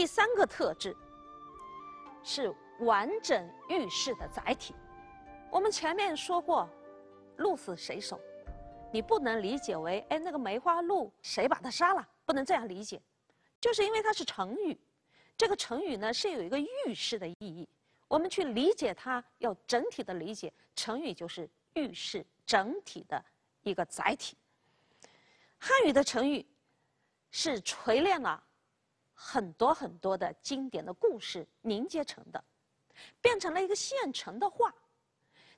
第三个特质是完整喻示的载体。我们前面说过“鹿死谁手”，你不能理解为“哎，那个梅花鹿谁把它杀了”，不能这样理解。就是因为它是成语，这个成语呢是有一个喻示的意义。我们去理解它，要整体的理解。成语就是喻示整体的一个载体。汉语的成语是锤炼了。很多很多的经典的故事凝结成的，变成了一个现成的话。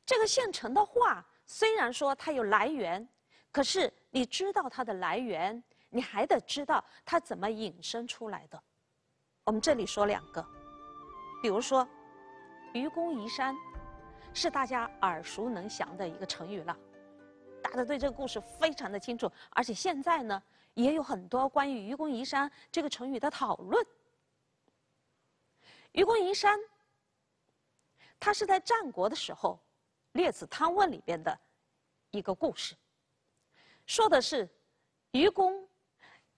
这个现成的话虽然说它有来源，可是你知道它的来源，你还得知道它怎么引申出来的。我们这里说两个，比如说“愚公移山”，是大家耳熟能详的一个成语了。他对这个故事非常的清楚，而且现在呢也有很多关于“愚公移山”这个成语的讨论。“愚公移山”它是在战国的时候《列子汤问》里边的一个故事，说的是愚公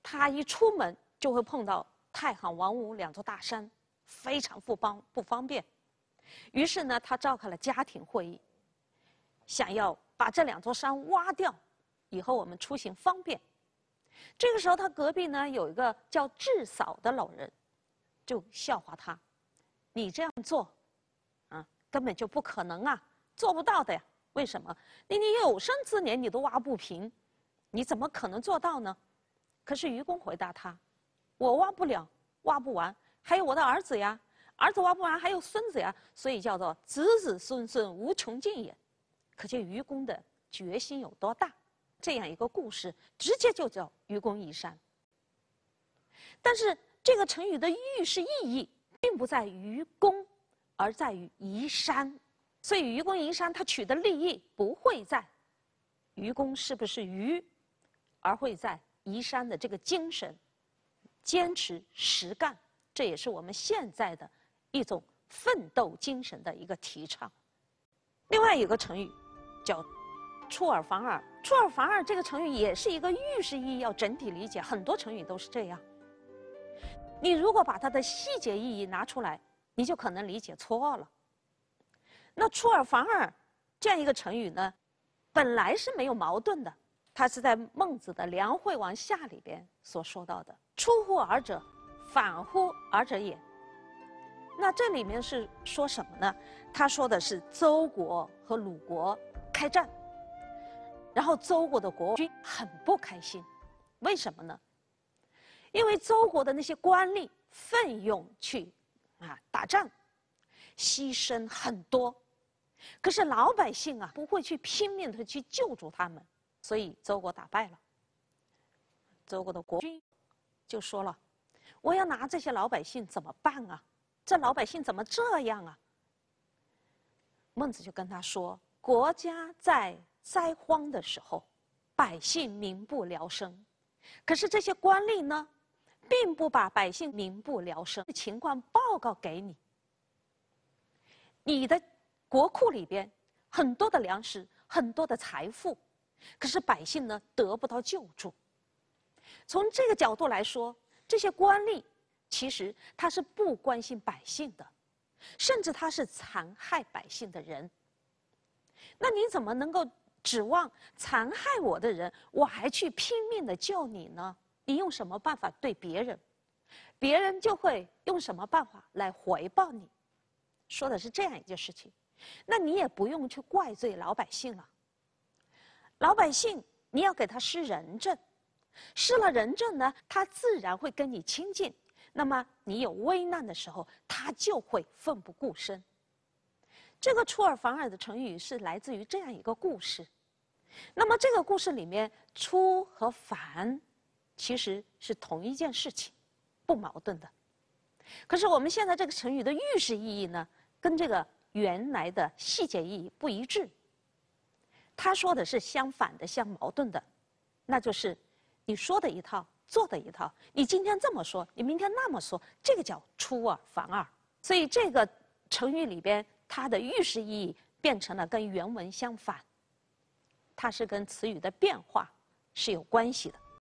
他一出门就会碰到太行、王屋两座大山，非常不方不方便，于是呢他召开了家庭会议，想要。把这两座山挖掉，以后我们出行方便。这个时候，他隔壁呢有一个叫智嫂的老人，就笑话他：“你这样做，啊，根本就不可能啊，做不到的呀。为什么？你你有生之年你都挖不平，你怎么可能做到呢？”可是愚公回答他：“我挖不了，挖不完，还有我的儿子呀，儿子挖不完，还有孙子呀，所以叫做子子孙孙无穷尽也。”可见愚公的决心有多大？这样一个故事，直接就叫愚公移山。但是这个成语的寓是意义，并不在愚公，而在于移山。所以愚公移山，他取得利益不会在愚公是不是愚，而会在移山的这个精神，坚持实干，这也是我们现在的一种奋斗精神的一个提倡。另外一个成语。叫“出尔反尔”，“出尔反尔”这个成语也是一个预示意义，要整体理解。很多成语都是这样。你如果把它的细节意义拿出来，你就可能理解错了。那“出尔反尔”这样一个成语呢，本来是没有矛盾的。它是在孟子的《梁惠王下》里边所说到的：“出乎尔者，反乎尔者也。”那这里面是说什么呢？他说的是周国和鲁国。开战，然后周国的国君很不开心，为什么呢？因为周国的那些官吏奋勇去啊打仗，牺牲很多，可是老百姓啊不会去拼命的去救助他们，所以周国打败了。周国的国君就说了：“我要拿这些老百姓怎么办啊？这老百姓怎么这样啊？”孟子就跟他说。国家在灾荒的时候，百姓民不聊生，可是这些官吏呢，并不把百姓民不聊生的情况报告给你。你的国库里边很多的粮食，很多的财富，可是百姓呢得不到救助。从这个角度来说，这些官吏其实他是不关心百姓的，甚至他是残害百姓的人。那你怎么能够指望残害我的人，我还去拼命的救你呢？你用什么办法对别人，别人就会用什么办法来回报你。说的是这样一件事情，那你也不用去怪罪老百姓了。老百姓，你要给他施仁政，施了仁政呢，他自然会跟你亲近。那么你有危难的时候，他就会奋不顾身。这个出尔反尔的成语是来自于这样一个故事，那么这个故事里面“出”和“反”其实是同一件事情，不矛盾的。可是我们现在这个成语的预示意义呢，跟这个原来的细节意义不一致。他说的是相反的、相矛盾的，那就是你说的一套，做的一套。你今天这么说，你明天那么说，这个叫出尔反尔。所以这个成语里边。它的预示意义变成了跟原文相反，它是跟词语的变化是有关系的。